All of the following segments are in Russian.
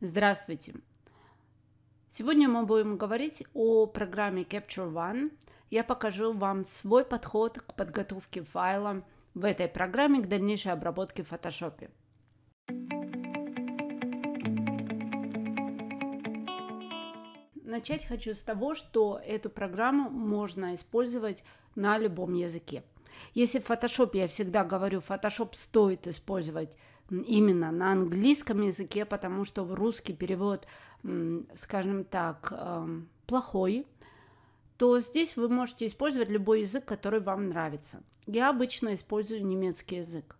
Здравствуйте! Сегодня мы будем говорить о программе Capture One. Я покажу вам свой подход к подготовке файла в этой программе к дальнейшей обработке в Photoshop. Начать хочу с того, что эту программу можно использовать на любом языке – если в Photoshop, я всегда говорю, Photoshop стоит использовать именно на английском языке, потому что в русский перевод, скажем так, эм, плохой, то здесь вы можете использовать любой язык, который вам нравится. Я обычно использую немецкий язык.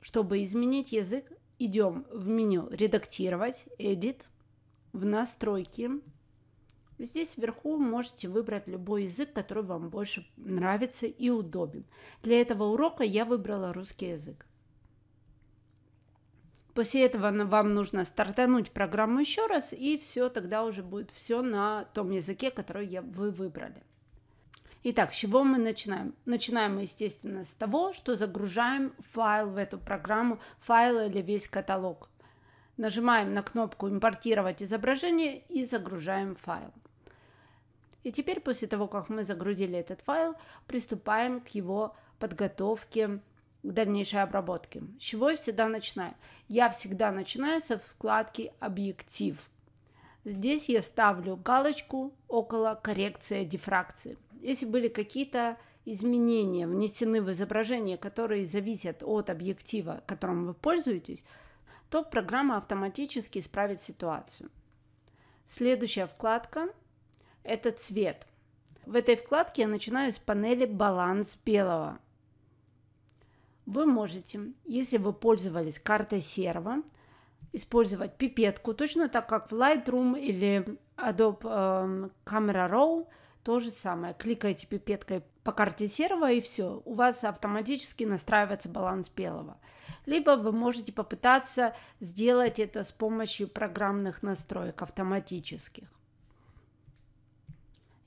Чтобы изменить язык, идем в меню «Редактировать», «Edit», в настройки, Здесь вверху можете выбрать любой язык, который вам больше нравится и удобен. Для этого урока я выбрала русский язык. После этого вам нужно стартануть программу еще раз, и все, тогда уже будет все на том языке, который вы выбрали. Итак, с чего мы начинаем? Начинаем мы, естественно, с того, что загружаем файл в эту программу, файл или весь каталог. Нажимаем на кнопку «Импортировать изображение» и загружаем файл. И теперь после того, как мы загрузили этот файл, приступаем к его подготовке к дальнейшей обработке. С чего я всегда начинаю? Я всегда начинаю со вкладки «Объектив». Здесь я ставлю галочку около коррекции дифракции. Если были какие-то изменения внесены в изображение, которые зависят от объектива, которым вы пользуетесь, то программа автоматически исправит ситуацию. Следующая вкладка – это цвет. В этой вкладке я начинаю с панели «Баланс белого». Вы можете, если вы пользовались картой серого, использовать пипетку, точно так как в Lightroom или Adobe эм, Camera Raw то же самое. Кликаете пипеткой по карте серого и все, у вас автоматически настраивается баланс белого. Либо вы можете попытаться сделать это с помощью программных настроек автоматических.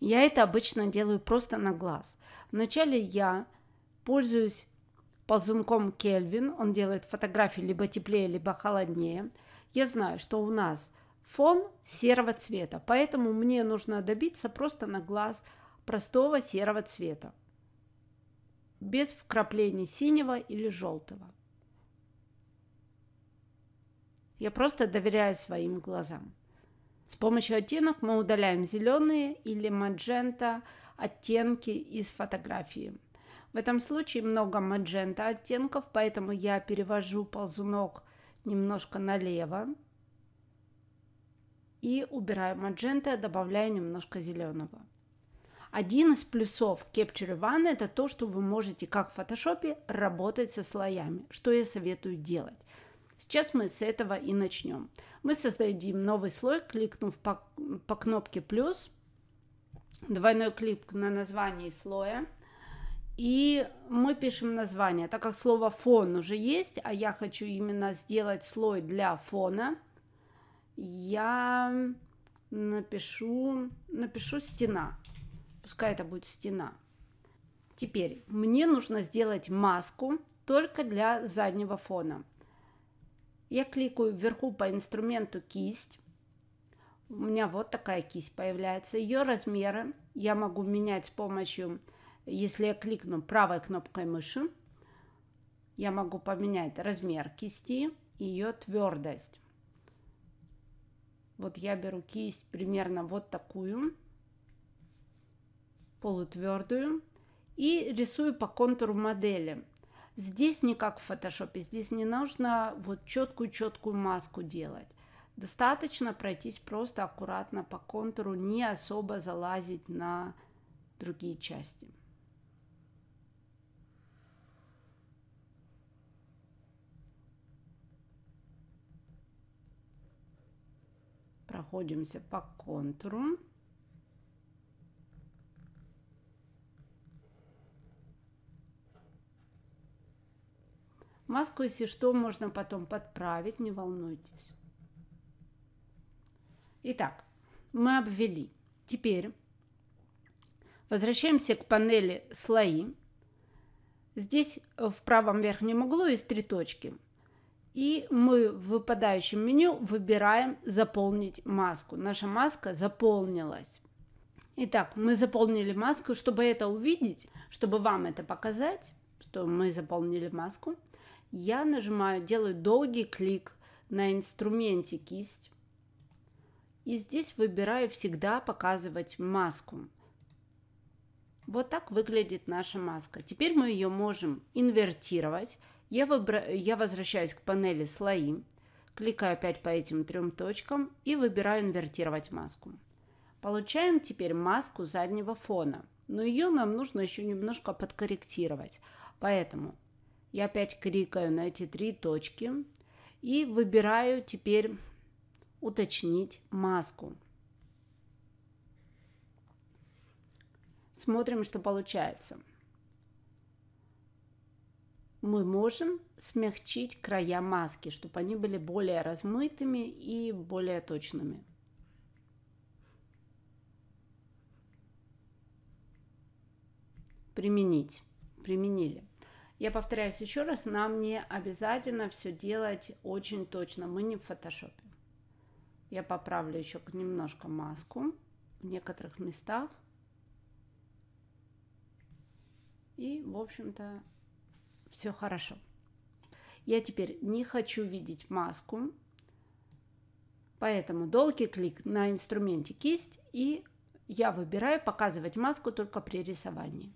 Я это обычно делаю просто на глаз. Вначале я пользуюсь ползунком Кельвин. Он делает фотографии либо теплее, либо холоднее. Я знаю, что у нас фон серого цвета, поэтому мне нужно добиться просто на глаз простого серого цвета, без вкраплений синего или желтого. Я просто доверяю своим глазам. С помощью оттенок мы удаляем зеленые или маджента оттенки из фотографии. В этом случае много маджента оттенков, поэтому я перевожу ползунок немножко налево и убираю маджента, добавляю немножко зеленого. Один из плюсов Capture One – это то, что вы можете, как в Фотошопе работать со слоями, что я советую делать – Сейчас мы с этого и начнем. Мы создадим новый слой, кликнув по, по кнопке «плюс», двойной клик на название слоя, и мы пишем название, так как слово «фон» уже есть, а я хочу именно сделать слой для фона, я напишу, напишу «стена». Пускай это будет «стена». Теперь мне нужно сделать маску только для заднего фона. Я кликаю вверху по инструменту кисть. У меня вот такая кисть появляется. Ее размеры я могу менять с помощью, если я кликну правой кнопкой мыши, я могу поменять размер кисти и ее твердость. Вот я беру кисть примерно вот такую, полутвердую, и рисую по контуру модели. Здесь не как в фотошопе, здесь не нужно вот четкую-четкую маску делать. Достаточно пройтись просто аккуратно по контуру, не особо залазить на другие части. Проходимся по контуру. Маску, если что, можно потом подправить, не волнуйтесь. Итак, мы обвели. Теперь возвращаемся к панели «Слои». Здесь в правом верхнем углу есть три точки. И мы в выпадающем меню выбираем «Заполнить маску». Наша маска заполнилась. Итак, мы заполнили маску. Чтобы это увидеть, чтобы вам это показать, что мы заполнили маску, я нажимаю, делаю долгий клик на инструменте кисть. И здесь выбираю всегда показывать маску. Вот так выглядит наша маска. Теперь мы ее можем инвертировать. Я, выбра... я возвращаюсь к панели слои, кликаю опять по этим трем точкам и выбираю инвертировать маску. Получаем теперь маску заднего фона, но ее нам нужно еще немножко подкорректировать. Поэтому я опять кликаю на эти три точки и выбираю теперь уточнить маску. Смотрим, что получается. Мы можем смягчить края маски, чтобы они были более размытыми и более точными. Применить. Применили. Я повторяюсь еще раз, нам не обязательно все делать очень точно. Мы не в фотошопе. Я поправлю еще немножко маску в некоторых местах. И, в общем-то, все хорошо. Я теперь не хочу видеть маску, поэтому долгий клик на инструменте кисть, и я выбираю показывать маску только при рисовании.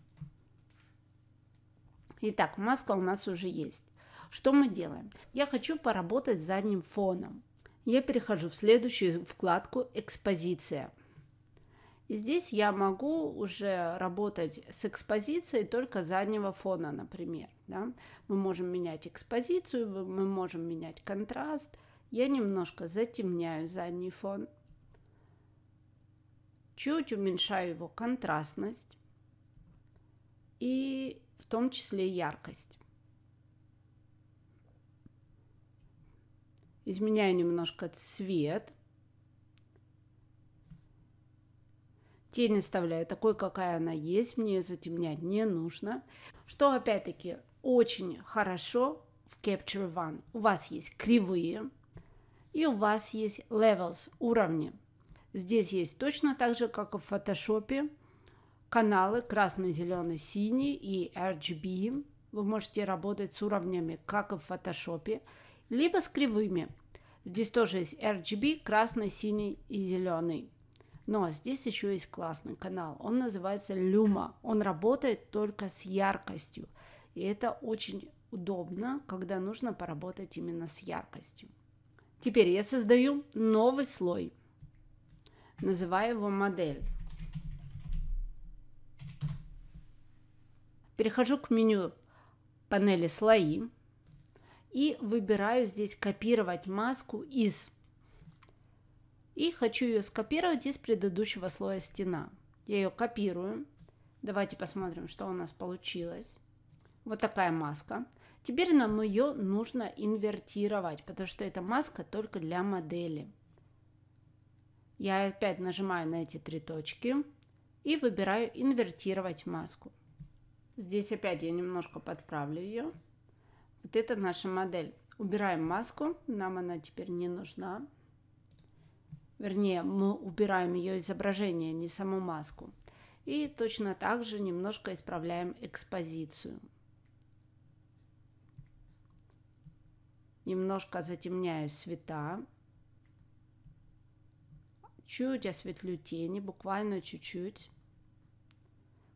Итак, маска у нас уже есть. Что мы делаем? Я хочу поработать с задним фоном. Я перехожу в следующую вкладку «Экспозиция». И здесь я могу уже работать с экспозицией только заднего фона, например. Да? Мы можем менять экспозицию, мы можем менять контраст. Я немножко затемняю задний фон, чуть уменьшаю его контрастность. И том числе яркость. Изменяю немножко цвет. Тень оставляю такой, какая она есть. Мне ее затемнять не нужно. Что опять-таки очень хорошо в Capture One. У вас есть кривые и у вас есть levels, уровни. Здесь есть точно так же, как и в Photoshop каналы красный, зеленый, синий и RGB. Вы можете работать с уровнями, как и в фотошопе, либо с кривыми. Здесь тоже есть RGB, красный, синий и зеленый. Но ну, а здесь еще есть классный канал. Он называется Luma. Он работает только с яркостью. И это очень удобно, когда нужно поработать именно с яркостью. Теперь я создаю новый слой. Называю его модель. Перехожу к меню панели слои и выбираю здесь копировать маску из. И хочу ее скопировать из предыдущего слоя стена. Я ее копирую. Давайте посмотрим, что у нас получилось. Вот такая маска. Теперь нам ее нужно инвертировать, потому что эта маска только для модели. Я опять нажимаю на эти три точки и выбираю инвертировать маску. Здесь опять я немножко подправлю ее. Вот это наша модель. Убираем маску, нам она теперь не нужна. Вернее, мы убираем ее изображение, а не саму маску. И точно так же немножко исправляем экспозицию. Немножко затемняю цвета. Чуть осветлю тени, буквально чуть-чуть.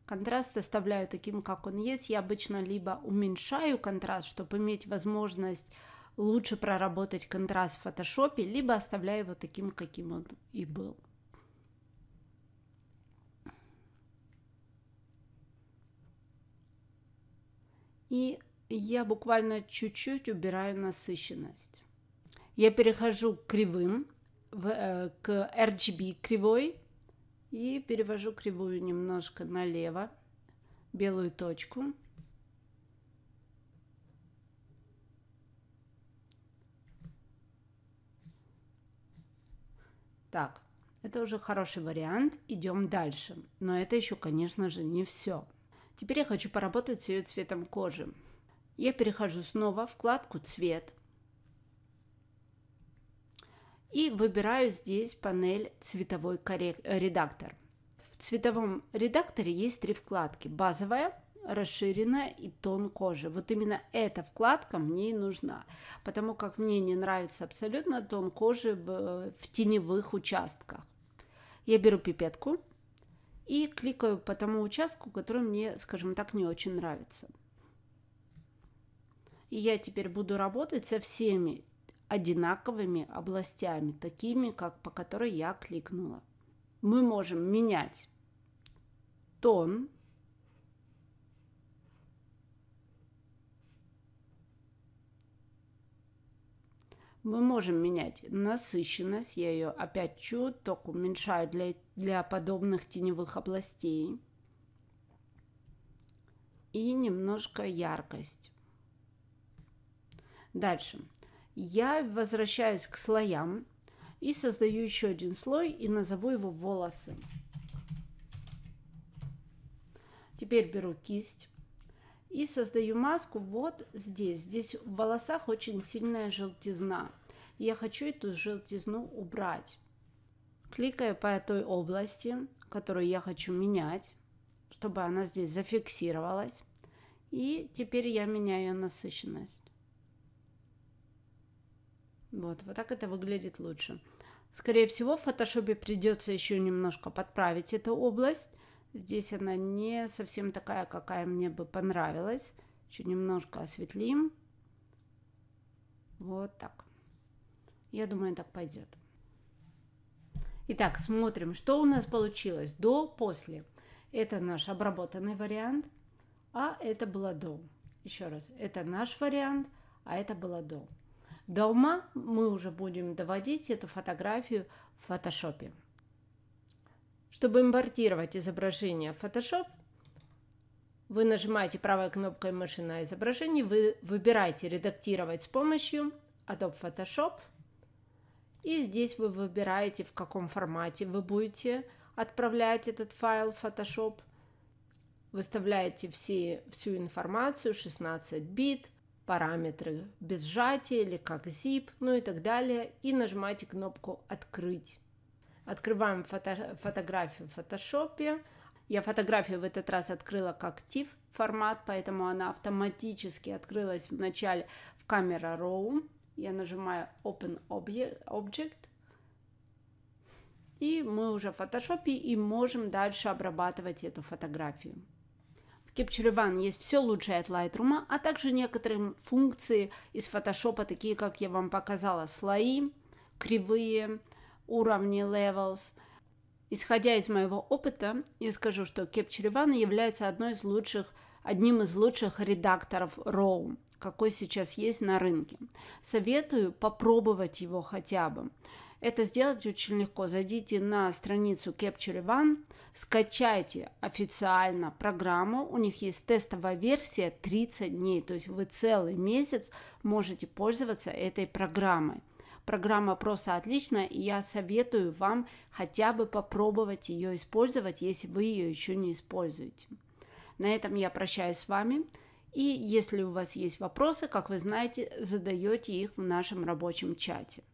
Контраст оставляю таким, как он есть. Я обычно либо уменьшаю контраст, чтобы иметь возможность лучше проработать контраст в фотошопе, либо оставляю его таким, каким он и был. И я буквально чуть-чуть убираю насыщенность. Я перехожу к кривым, в, э, к RGB кривой, и перевожу кривую немножко налево, белую точку. Так, это уже хороший вариант, идем дальше. Но это еще, конечно же, не все. Теперь я хочу поработать с ее цветом кожи. Я перехожу снова в вкладку «Цвет», и выбираю здесь панель «Цветовой э, редактор». В цветовом редакторе есть три вкладки. Базовая, расширенная и тон кожи. Вот именно эта вкладка мне и нужна, потому как мне не нравится абсолютно тон кожи в, в теневых участках. Я беру пипетку и кликаю по тому участку, который мне, скажем так, не очень нравится. И я теперь буду работать со всеми одинаковыми областями, такими, как по которой я кликнула. Мы можем менять тон, мы можем менять насыщенность, я ее опять чуток уменьшаю для, для подобных теневых областей. И немножко яркость. Дальше я возвращаюсь к слоям и создаю еще один слой и назову его волосы. Теперь беру кисть и создаю маску вот здесь. Здесь в волосах очень сильная желтизна. Я хочу эту желтизну убрать. Кликаю по той области, которую я хочу менять, чтобы она здесь зафиксировалась. И теперь я меняю насыщенность. Вот, вот так это выглядит лучше. Скорее всего, в фотошопе придется еще немножко подправить эту область. Здесь она не совсем такая, какая мне бы понравилась. Еще немножко осветлим. Вот так. Я думаю, так пойдет. Итак, смотрим, что у нас получилось до-после. Это наш обработанный вариант, а это было до. Еще раз, это наш вариант, а это было до. До ума мы уже будем доводить эту фотографию в фотошопе. Чтобы импортировать изображение в Photoshop, вы нажимаете правой кнопкой мыши на изображение, вы выбираете «Редактировать с помощью» Adobe Photoshop, и здесь вы выбираете, в каком формате вы будете отправлять этот файл в Photoshop. Выставляете все, всю информацию, 16 бит, параметры без сжатия или как zip, ну и так далее, и нажимаете кнопку «Открыть». Открываем фото фотографию в фотошопе. Я фотографию в этот раз открыла как TIFF формат, поэтому она автоматически открылась вначале в камера Row. Я нажимаю Open Object, и мы уже в фотошопе и можем дальше обрабатывать эту фотографию. Capture One есть все лучшее от Lightroom, а также некоторые функции из Photoshop, такие, как я вам показала, слои, кривые, уровни levels. Исходя из моего опыта, я скажу, что Capture One является одной из лучших, одним из лучших редакторов RAW, какой сейчас есть на рынке. Советую попробовать его хотя бы. Это сделать очень легко. Зайдите на страницу Capture One, скачайте официально программу. У них есть тестовая версия 30 дней, то есть вы целый месяц можете пользоваться этой программой. Программа просто отличная, и я советую вам хотя бы попробовать ее использовать, если вы ее еще не используете. На этом я прощаюсь с вами. И если у вас есть вопросы, как вы знаете, задаете их в нашем рабочем чате.